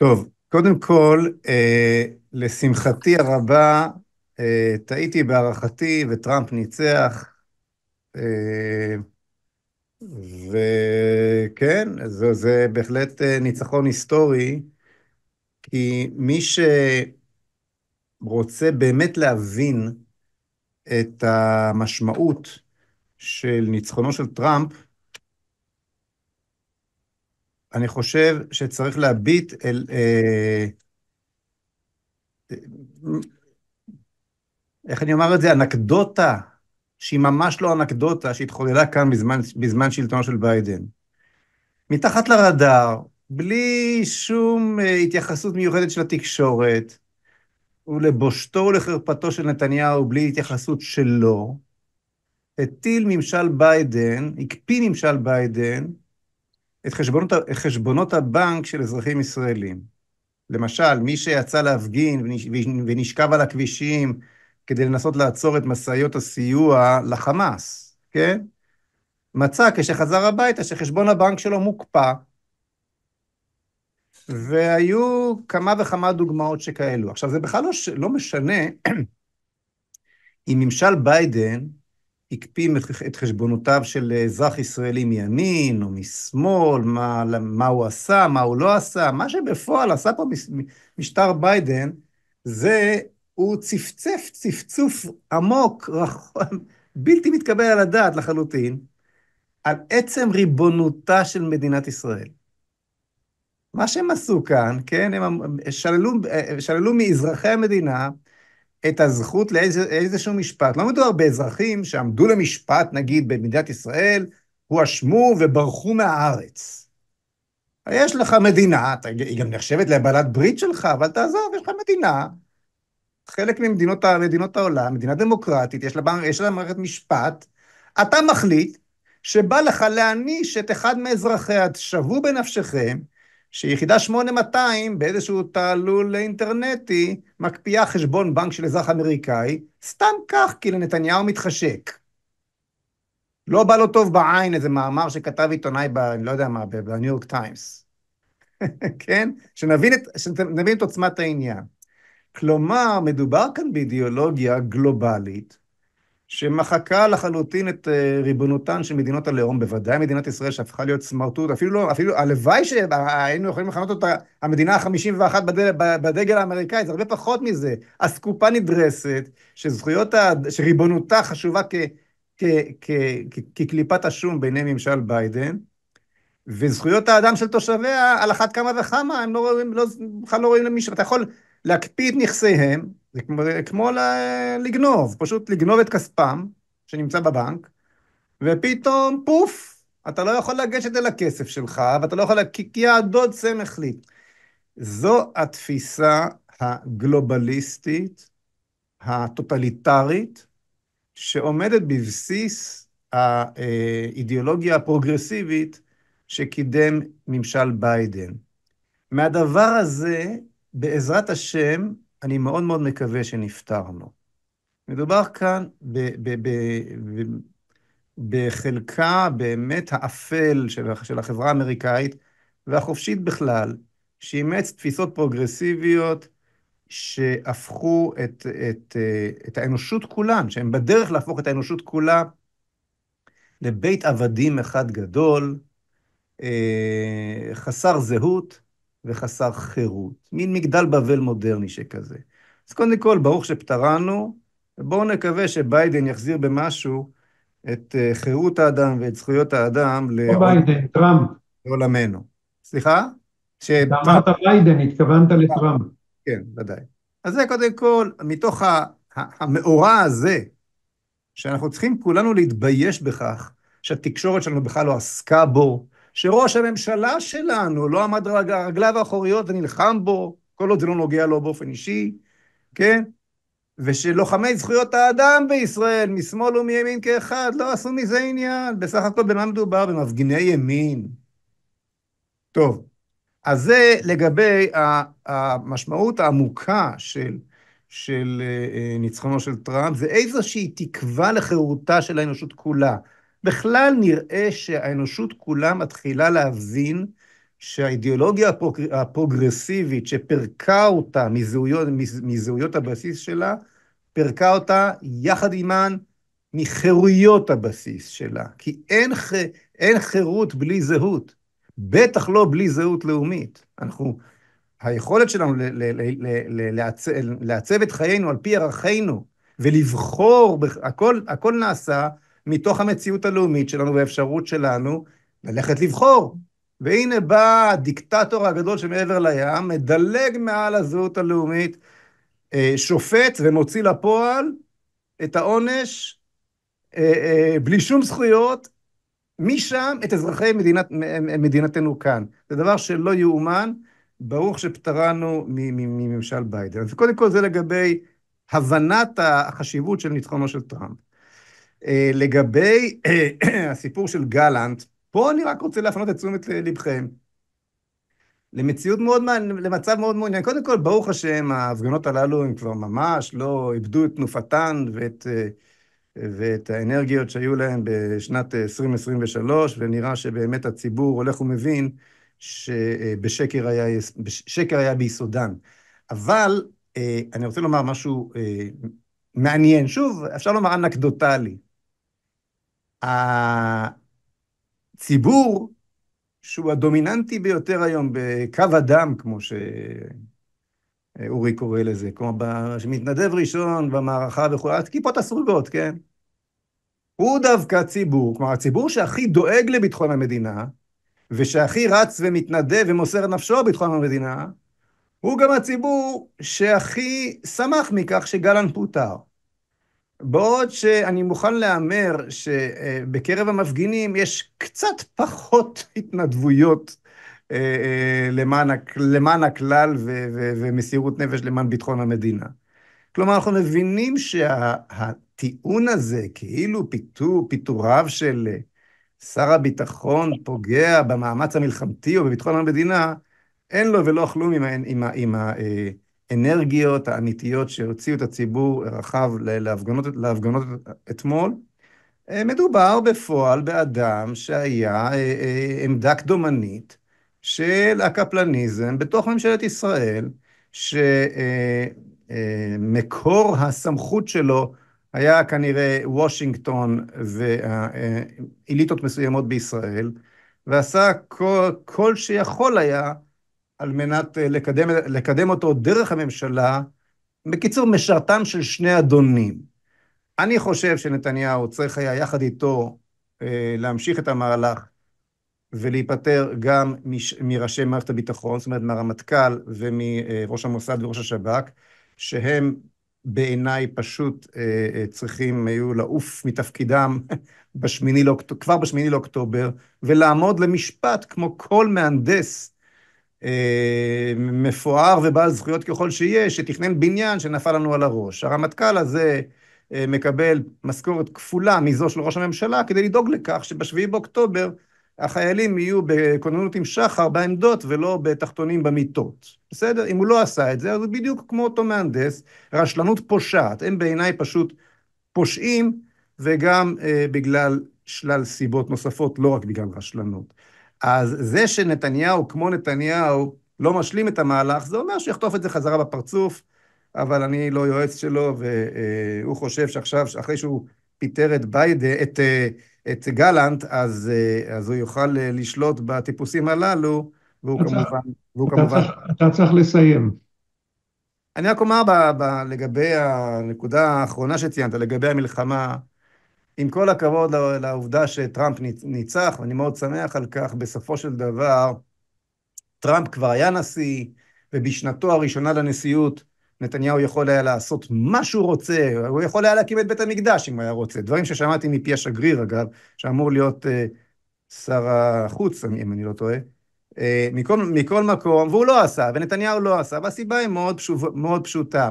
טוב, קודם כל, אה, לשמחתי הרבה, אה, טעיתי בהערכתי וטראמפ ניצח. אה, וכן, זה, זה בהחלט אה, ניצחון היסטורי, כי מי שרוצה באמת להבין את המשמעות של ניצחונו של טראמפ, אני חושב שצריך להביט אל... אה, אה, איך אני אומר את זה? אנקדוטה, שהיא ממש לא אנקדוטה, שהתחוללה כאן בזמן, בזמן שלטונו של ביידן. מתחת לרדאר, בלי שום אה, התייחסות מיוחדת של התקשורת, ולבושתו ולחרפתו של נתניהו, בלי התייחסות שלו, הטיל ממשל ביידן, הקפיא ממשל ביידן, את חשבונות, חשבונות הבנק של אזרחים ישראלים. למשל, מי שיצא להפגין ונשכב על הכבישים כדי לנסות לעצור את משאיות הסיוע לחמאס, כן? מצא כשחזר הביתה שחשבון הבנק שלו מוקפא. והיו כמה וכמה דוגמאות שכאלו. עכשיו, זה בכלל לא, לא משנה אם ממשל ביידן הקפיא את חשבונותיו של אזרח ישראלי מימין או משמאל, מה, מה הוא עשה, מה הוא לא עשה. מה שבפועל עשה פה משטר ביידן, זה הוא צפצף צפצוף עמוק, רחון, בלתי מתקבל על הדעת לחלוטין, על עצם ריבונותה של מדינת ישראל. מה שהם עשו כאן, כן, הם אמ-, שללו, אה, שללו מאזרחי המדינה את הזכות לאיזשהו משפט. לא מדובר באזרחים שעמדו למשפט, נגיד, במדינת ישראל, הואשמו וברחו מהארץ. יש לך מדינה, היא גם נחשבת לבעלת ברית שלך, אבל תעזוב, יש לך מדינה. חלק ממדינות מדינות העולם, מדינה דמוקרטית, יש לה, יש לה מערכת משפט. אתה מחליט שבא לך להעניש את אחד מאזרחיה, תשבו בנפשכם, שיחידה 8200 באיזשהו תעלול אינטרנטי מקפיאה חשבון בנק של אזרח אמריקאי, סתם כך, כי לנתניהו מתחשק. לא בא לו טוב בעין איזה מאמר שכתב עיתונאי ב... אני לא יודע מה, בניו יורק טיימס. כן? שנבין את, שנבין את עוצמת העניין. כלומר, מדובר כאן באידיאולוגיה גלובלית, שמחקה לחלוטין את אה, ריבונותן של מדינות הלאום, בוודאי מדינת ישראל שהפכה להיות סמרטוט, אפילו לא, אפילו הלוואי שהיינו אה, יכולים לכנות אותה המדינה ה-51 בדגל, בדגל האמריקאי, זה הרבה פחות מזה. אסקופה נדרסת, שזכויות, ה, שריבונותה חשובה כ, כ, כ, כ, כקליפת השום בעיני ממשל ביידן, וזכויות האדם של תושביה, על אחת כמה וכמה, הם לא רואים, לא, בכלל לא, לא רואים למישהו, אתה יכול להקפיא את נכסיהם, זה כמו, כמו לגנוב, פשוט לגנוב את כספם שנמצא בבנק, ופתאום פוף, אתה לא יכול לגשת אל הכסף שלך, ואתה לא יכול, כי, כי הדוד סם החליט. זו התפיסה הגלובליסטית, הטוטליטרית, שעומדת בבסיס האידיאולוגיה הפרוגרסיבית שקידם ממשל ביידן. מהדבר הזה, בעזרת השם, אני מאוד מאוד מקווה שנפטרנו. מדובר כאן ב- ב- ב- בחלקה באמת האפל של, של החברה האמריקאית והחופשית בכלל, שאימץ תפיסות פרוגרסיביות שהפכו את, את, את האנושות כולה, שהן בדרך להפוך את האנושות כולה לבית עבדים אחד גדול, אה, חסר זהות, וחסר חירות, מין מגדל בבל מודרני שכזה. אז קודם כל, ברוך שפטרנו, ובואו נקווה שביידן יחזיר במשהו את אה, חירות האדם ואת זכויות האדם לא ביידן, טראמפ. לעולמנו. סליחה? ש... אמרת ביידן, התכוונת לטראמפ. כן, ודאי. אז זה קודם כל, מתוך המאורע הזה, שאנחנו צריכים כולנו להתבייש בכך שהתקשורת שלנו בכלל לא עסקה בו, שראש הממשלה שלנו לא עמד על רגליו האחוריות ונלחם בו, כל עוד זה לא נוגע לו באופן אישי, כן? ושלוחמי זכויות האדם בישראל, משמאל ומימין כאחד, לא עשו מזה עניין. בסך הכל במה מדובר? במפגיני ימין. טוב, אז זה לגבי המשמעות העמוקה של, של אה, אה, ניצחונו של טראמפ, זה איזושהי תקווה לחירותה של האנושות כולה. בכלל נראה שהאנושות כולה מתחילה להבין שהאידיאולוגיה הפרוגרסיבית שפירקה אותה מזהויות, מזהויות הבסיס שלה, פירקה אותה יחד עימן מחירויות הבסיס שלה. כי אין, ח... אין חירות בלי זהות, בטח לא בלי זהות לאומית. אנחנו, היכולת שלנו ל... ל... ל... ל... לעצ... לעצב את חיינו על פי ערכינו ולבחור, הכל, הכל נעשה מתוך המציאות הלאומית שלנו והאפשרות שלנו ללכת לבחור. והנה בא הדיקטטור הגדול שמעבר לים, מדלג מעל הזהות הלאומית, אה, שופט ומוציא לפועל את העונש אה, אה, בלי שום זכויות, משם את אזרחי מדינת, מדינתנו כאן. זה דבר שלא יאומן, ברוך שפטרנו מממשל ביידן. אז קודם כל זה לגבי הבנת החשיבות של ניצחונו של טראמפ. אה, לגבי אה, הסיפור של גלנט, פה אני רק רוצה להפנות את תשומת לבכם. למציאות מאוד, למצב מאוד מעוניין. קודם כל, ברוך השם, ההפגנות הללו הן כבר ממש לא איבדו את תנופתן ואת, אה, ואת האנרגיות שהיו להן בשנת 2023, ונראה שבאמת הציבור הולך ומבין שבשקר היה, שקר היה ביסודן. אבל אני רוצה לומר משהו מעניין, שוב, אפשר לומר אנקדוטלי. הציבור שהוא הדומיננטי ביותר היום בקו הדם, כמו שאורי קורא לזה, כלומר, שמתנדב ראשון במערכה וכו', כיפות הסרוגות, כן? הוא דווקא ציבור, כלומר, הציבור שהכי דואג לביטחון המדינה, ושהכי רץ ומתנדב ומוסר נפשו בביטחון המדינה, הוא גם הציבור שהכי שמח מכך שגלנט פוטר. בעוד שאני מוכן להמר שבקרב המפגינים יש קצת פחות התנדבויות אה, אה, למען, למען הכלל ו, ו, ומסירות נפש למען ביטחון המדינה. כלומר, אנחנו מבינים שהטיעון שה, הזה, כאילו פיתור, פיתוריו של אה, שר הביטחון פוגע במאמץ המלחמתי או בביטחון המדינה, אין לו ולא אכלו עם, עם, עם, עם, עם האנרגיות האמיתיות שהוציאו את הציבור הרחב להפגנות, להפגנות אתמול, אה, מדובר בפועל באדם שהיה אה, אה, עמדה קדומנית של הקפלניזם בתוך ממשלת ישראל, שמקור הסמכות שלו היה כנראה וושינגטון ואליטות מסוימות בישראל, ועשה כל, כל שיכול היה על מנת אה, לקדם, לקדם אותו דרך הממשלה, בקיצור, משרתם של שני אדונים. אני חושב שנתניהו צריך היה יחד איתו אה, להמשיך את המהלך ולהיפטר גם מש, מראשי מערכת הביטחון, זאת אומרת מהרמטכ"ל ומראש אה, המוסד וראש השב"כ, שהם בעיניי פשוט צריכים היו לעוף מתפקידם בשמיני לאוקטובר, כבר בשמיני לאוקטובר, ולעמוד למשפט כמו כל מהנדס אה, מפואר ובעל זכויות ככל שיהיה, שתכנן בניין שנפל לנו על הראש. הרמטכ"ל הזה אה, מקבל משכורת כפולה מזו של ראש הממשלה, כדי לדאוג לכך שב-7 באוקטובר החיילים יהיו בכוננות עם שחר בעמדות ולא בתחתונים במיטות. בסדר? אם הוא לא עשה את זה, אז הוא בדיוק כמו אותו מהנדס, רשלנות פושעת. הם בעיניי פשוט פושעים, וגם אה, בגלל שלל סיבות נוספות, לא רק בגלל רשלנות. אז זה שנתניהו, כמו נתניהו, לא משלים את המהלך, זה אומר שהוא יחטוף את זה חזרה בפרצוף, אבל אני לא יועץ שלו, והוא אה, חושב שעכשיו, אחרי שהוא פיטר את ביידה, את, אה, את גלנט, אז, אה, אז הוא יוכל לשלוט בטיפוסים הללו, והוא אתה, כמובן... והוא אתה, כמובן... צריך, אתה צריך לסיים. אני רק אומר ב, ב, לגבי הנקודה האחרונה שציינת, לגבי המלחמה, עם כל הכבוד לעובדה שטראמפ ניצח, ואני מאוד שמח על כך, בסופו של דבר, טראמפ כבר היה נשיא, ובשנתו הראשונה לנשיאות, נתניהו יכול היה לעשות מה שהוא רוצה, הוא יכול היה להקים את בית המקדש אם הוא היה רוצה. דברים ששמעתי מפי השגריר, אגב, שאמור להיות אה, שר החוץ, אם אני לא טועה, אה, מכל, מכל מקום, והוא לא עשה, ונתניהו לא עשה, והסיבה היא מאוד, פשוט, מאוד פשוטה.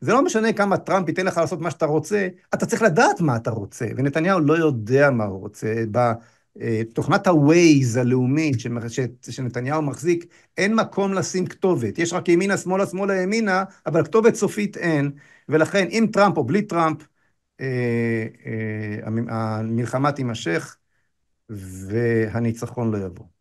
זה לא משנה כמה טראמפ ייתן לך לעשות מה שאתה רוצה, אתה צריך לדעת מה אתה רוצה, ונתניהו לא יודע מה הוא רוצה. בתוכנת אה, ה-Waze הלאומית שנתניהו מחזיק, אין מקום לשים כתובת. יש רק ימינה, שמאלה, שמאלה, ימינה, אבל כתובת סופית אין, ולכן עם טראמפ או בלי טראמפ, אה, אה, המלחמה תימשך והניצחון לא יבוא.